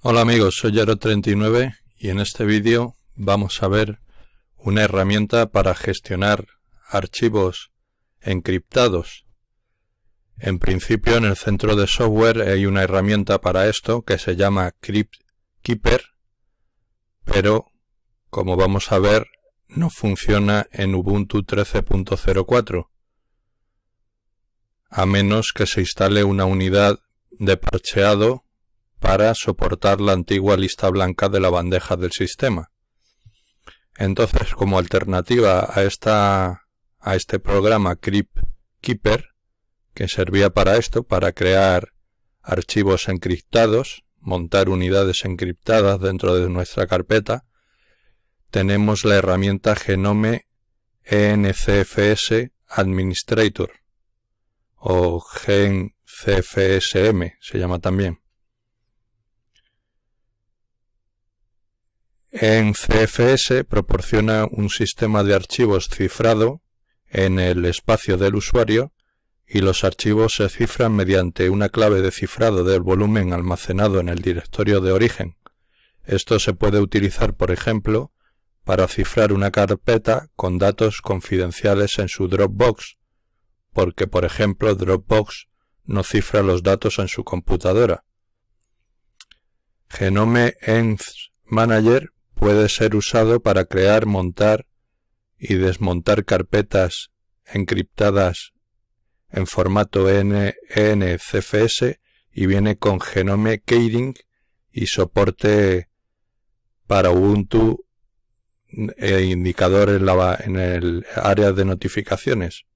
Hola amigos, soy Yaro39 y en este vídeo vamos a ver una herramienta para gestionar archivos encriptados. En principio en el centro de software hay una herramienta para esto que se llama CryptKeeper, pero como vamos a ver no funciona en Ubuntu 13.04 a menos que se instale una unidad de parcheado para soportar la antigua lista blanca de la bandeja del sistema. Entonces, como alternativa a, esta, a este programa CryptKeeper, Keeper, que servía para esto, para crear archivos encriptados, montar unidades encriptadas dentro de nuestra carpeta, tenemos la herramienta Genome ENCFS Administrator o GenCFSM se llama también. En CFS proporciona un sistema de archivos cifrado en el espacio del usuario y los archivos se cifran mediante una clave de cifrado del volumen almacenado en el directorio de origen. Esto se puede utilizar, por ejemplo, para cifrar una carpeta con datos confidenciales en su Dropbox, porque, por ejemplo, Dropbox no cifra los datos en su computadora. Genome Manager Puede ser usado para crear, montar y desmontar carpetas encriptadas en formato NNCFS y viene con genome keyring y soporte para Ubuntu e indicador en, el área de notificaciones.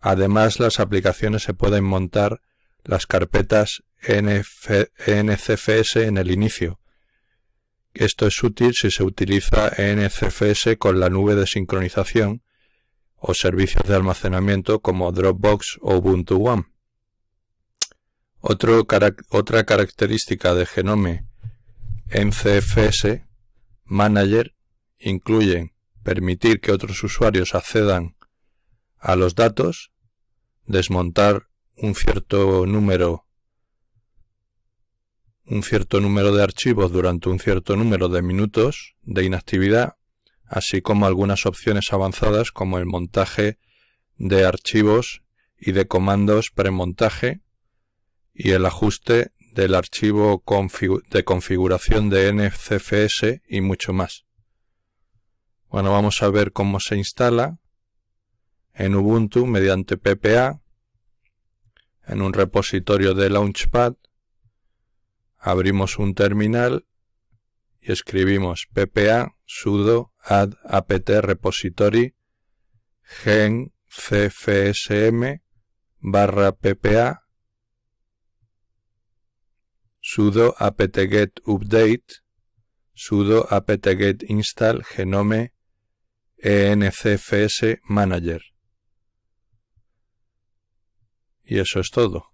Además, las aplicaciones se pueden montar las carpetas NNCFS en el inicio esto es útil si se utiliza en con la nube de sincronización o servicios de almacenamiento como Dropbox o Ubuntu One. otra característica de Genome NCFS Manager incluye permitir que otros usuarios accedan a los datos, desmontar un cierto número un cierto número de archivos durante un cierto número de minutos de inactividad, así como algunas opciones avanzadas como el montaje de archivos y de comandos pre-montaje y el ajuste del archivo de configuración de NFCFS y mucho más. Bueno, vamos a ver cómo se instala en Ubuntu mediante PPA en un repositorio de Launchpad abrimos un terminal y escribimos ppa sudo add apt repository gen cfsm barra ppa sudo apt-get update sudo apt-get install genome encfs manager. Y eso es todo.